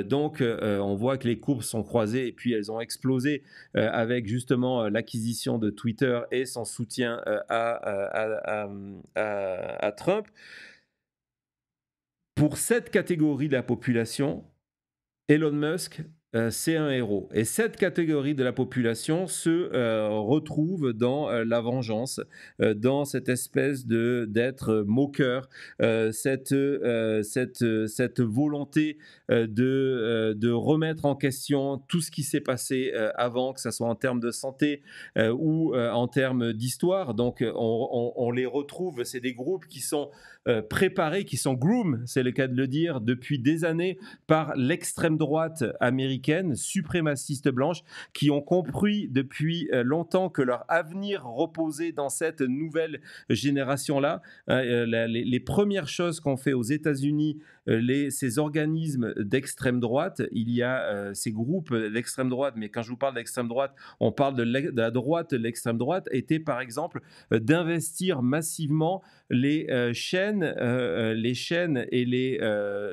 donc, on voit que les courbes sont croisées et puis elles ont explosé avec justement l'acquisition de Twitter et son soutien à, Trump. Pour cette catégorie de la population, Elon Musk, euh, c'est un héros. Et cette catégorie de la population se euh, retrouve dans euh, la vengeance, dans cette espèce de d'être moqueur, cette, cette, cette volonté de, de remettre en question tout ce qui s'est passé avant, que ce soit en termes de santé ou en termes d'histoire. Donc on les retrouve, c'est des groupes qui sont euh, préparés, qui sont groom, c'est le cas de le dire, depuis des années par l'extrême droite américaine, suprémaciste blanche, qui ont compris depuis euh, longtemps que leur avenir reposait dans cette nouvelle génération-là. Euh, les premières choses qu'on fait aux États-Unis euh, ces organismes d'extrême droite, il y a euh, ces groupes d'extrême droite, mais quand je vous parle d'extrême droite, on parle de, la droite, l'extrême droite, était par exemple euh, d'investir massivement les chaînes, les chaînes et les,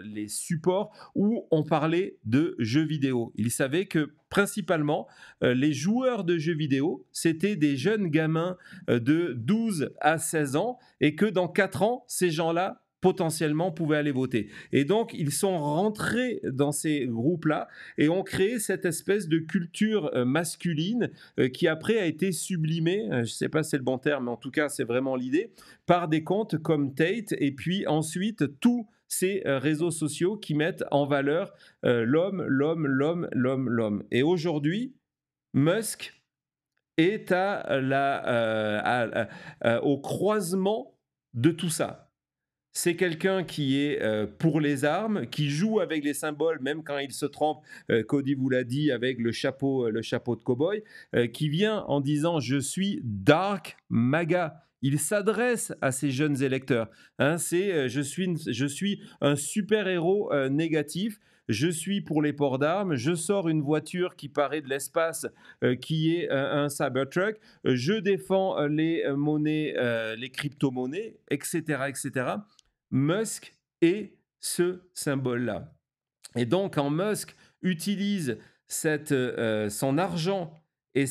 les supports où on parlait de jeux vidéo. Il savait que principalement les joueurs de jeux vidéo, c'était des jeunes gamins de 12 à 16 ans, et que dans 4 ans, ces gens-là potentiellement pouvaient aller voter. Et donc, ils sont rentrés dans ces groupes-là et ont créé cette espèce de culture euh, masculine euh, qui après a été sublimée, euh, je ne sais pas si c'est le bon terme, mais en tout cas, c'est vraiment l'idée, par des comptes comme Tate et puis ensuite tous ces réseaux sociaux qui mettent en valeur l'homme, l'homme, l'homme, l'homme, l'homme. Et aujourd'hui, Musk est à la, au croisement de tout ça c'est quelqu'un qui est euh, pour les armes, qui joue avec les symboles, même quand il se trompe, euh, Cody vous l'a dit, avec le chapeau, euh, le chapeau de cowboy, boy qui vient en disant Je suis Dark Maga. Il s'adresse à ces jeunes électeurs. Hein, c'est je, suis, je suis un super-héros négatif je suis pour les ports d'armes, je sors une voiture qui paraît de l'espace, qui est un Cybertruck, je défends les monnaies, les crypto-monnaies, etc., etc. Musk est ce symbole-là. Et donc, quand Musk utilise euh, son argent euh,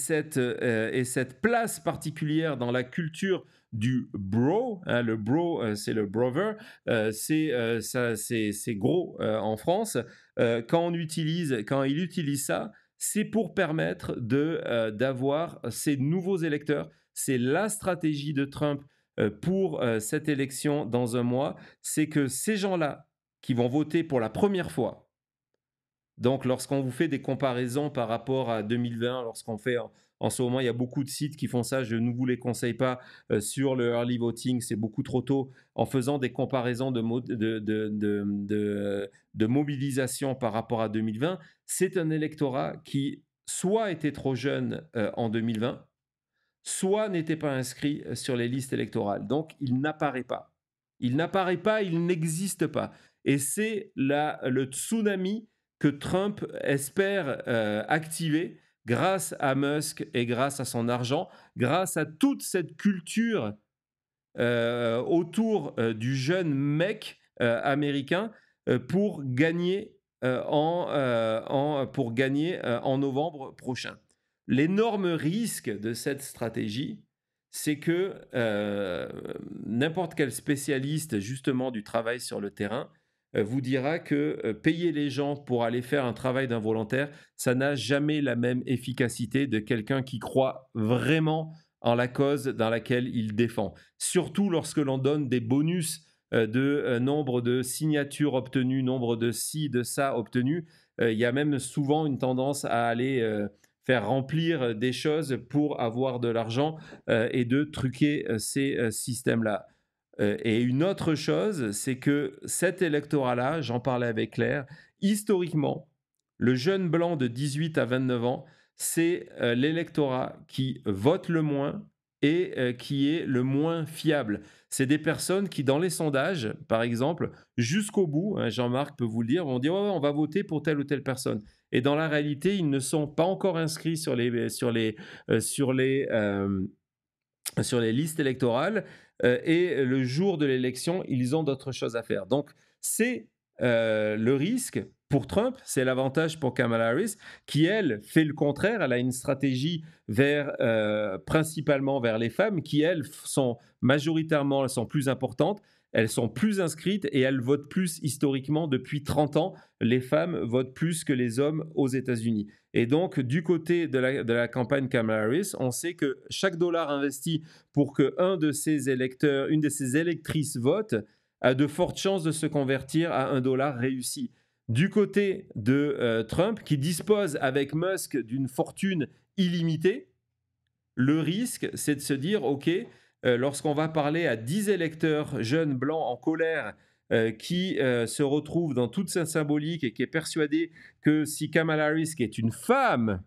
et cette, place particulière dans la culture du bro, hein, le bro, euh, c'est le brother, c'est, gros en France. quand, quand il utilise ça, c'est pour permettre de, d'avoir ces nouveaux électeurs. C'est la stratégie de Trump euh, pour euh, cette élection dans un mois, c'est que ces gens-là qui vont voter pour la première fois, donc lorsqu'on vous fait des comparaisons par rapport à 2020, lorsqu'on fait en ce moment, il y a beaucoup de sites qui font ça. Je ne vous les conseille pas euh, sur le early voting, c'est beaucoup trop tôt. En faisant des comparaisons de, de, mobilisation par rapport à 2020, c'est un électorat qui soit était trop jeune en 2020, soit n'était pas inscrit euh, sur les listes électorales. Donc, il n'apparaît pas. Il n'apparaît pas, il n'existe pas. Et c'est le tsunami que Trump espère euh, activer grâce à Musk et grâce à son argent, grâce à toute cette culture euh, autour du jeune mec américain pour gagner, pour gagner en novembre prochain. L'énorme risque de cette stratégie, c'est que euh, n'importe quel spécialiste justement du travail sur le terrain euh, vous dira que euh, payer les gens pour aller faire un travail d'un volontaire, ça n'a jamais la même efficacité de quelqu'un qui croit vraiment en la cause dans laquelle il défend. Surtout lorsque l'on donne des bonus de nombre de signatures obtenues, nombre de ci, de ça obtenues. Il y a même souvent une tendance à aller faire remplir euh, des choses pour avoir de l'argent euh, et de truquer euh, ces systèmes-là. et une autre chose, c'est que cet électorat-là, j'en parlais avec Claire, historiquement, le jeune blanc de 18 à 29 ans, c'est l'électorat qui vote le moins et qui est le moins fiable c'est des personnes qui, dans les sondages, par exemple, jusqu'au bout, hein, Jean-Marc peut vous le dire, vont dire on va voter pour telle ou telle personne. Et dans la réalité, ils ne sont pas encore inscrits sur les, euh, euh, listes électorales. Euh, et le jour de l'élection, ils ont d'autres choses à faire. Donc, c'est le risque pour Trump, c'est l'avantage pour Kamala Harris, qui, elle, fait le contraire. Elle a une stratégie vers, euh, principalement vers les femmes, qui, elles, sont majoritairement, elles sont plus importantes, elles sont plus inscrites et elles votent plus historiquement. Depuis 30 ans, les femmes votent plus que les hommes aux États-Unis. Et donc, du côté de la, campagne Kamala Harris, on sait que chaque dollar investi pour que un de ses électeurs, une de ses électrices vote, a de fortes chances de se convertir à un dollar réussi du côté de euh, Trump, qui dispose avec Musk d'une fortune illimitée, le risque, c'est de se dire, OK, euh, lorsqu'on va parler à 10 électeurs jeunes blancs en colère, euh, qui se retrouvent dans toute sa symbolique et qui est persuadé que si Kamala Harris, qui est une femme,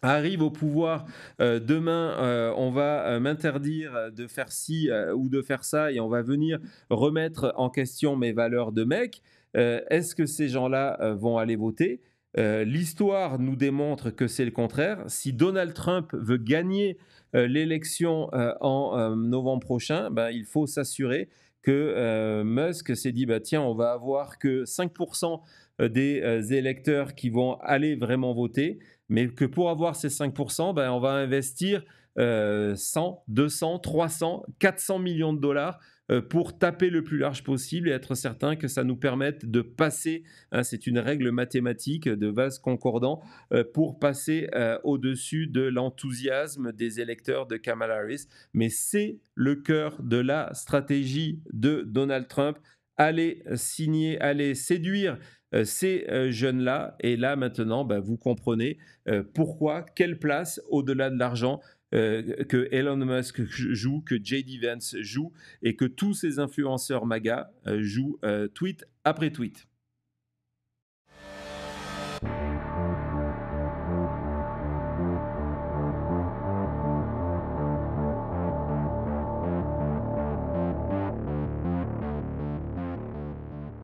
arrive au pouvoir demain, on va m'interdire de faire ci ou de faire ça et on va venir remettre en question mes valeurs de mec. Euh, est-ce que ces gens-là euh, vont aller voter euh, l'histoire nous démontre que c'est le contraire. Si Donald Trump veut gagner l'élection en novembre prochain, ben, il faut s'assurer que Musk s'est dit, bah, tiens, on va avoir que 5% des électeurs qui vont aller vraiment voter, mais que pour avoir ces 5%, ben, on va investir 100, 200, 300, 400 millions de dollars euh, pour taper le plus large possible et être certain que ça nous permette de passer, hein, c'est une règle mathématique de vase concordant, euh, pour passer euh, au-dessus de l'enthousiasme des électeurs de Kamala Harris. Mais c'est le cœur de la stratégie de Donald Trump. Aller signer, aller séduire ces jeunes-là. Et là, maintenant, bah, vous comprenez pourquoi, quelle place, au-delà de l'argent, euh, que Elon Musk joue, que JD Vance joue, et que tous ces influenceurs MAGA euh, jouent euh, tweet après tweet.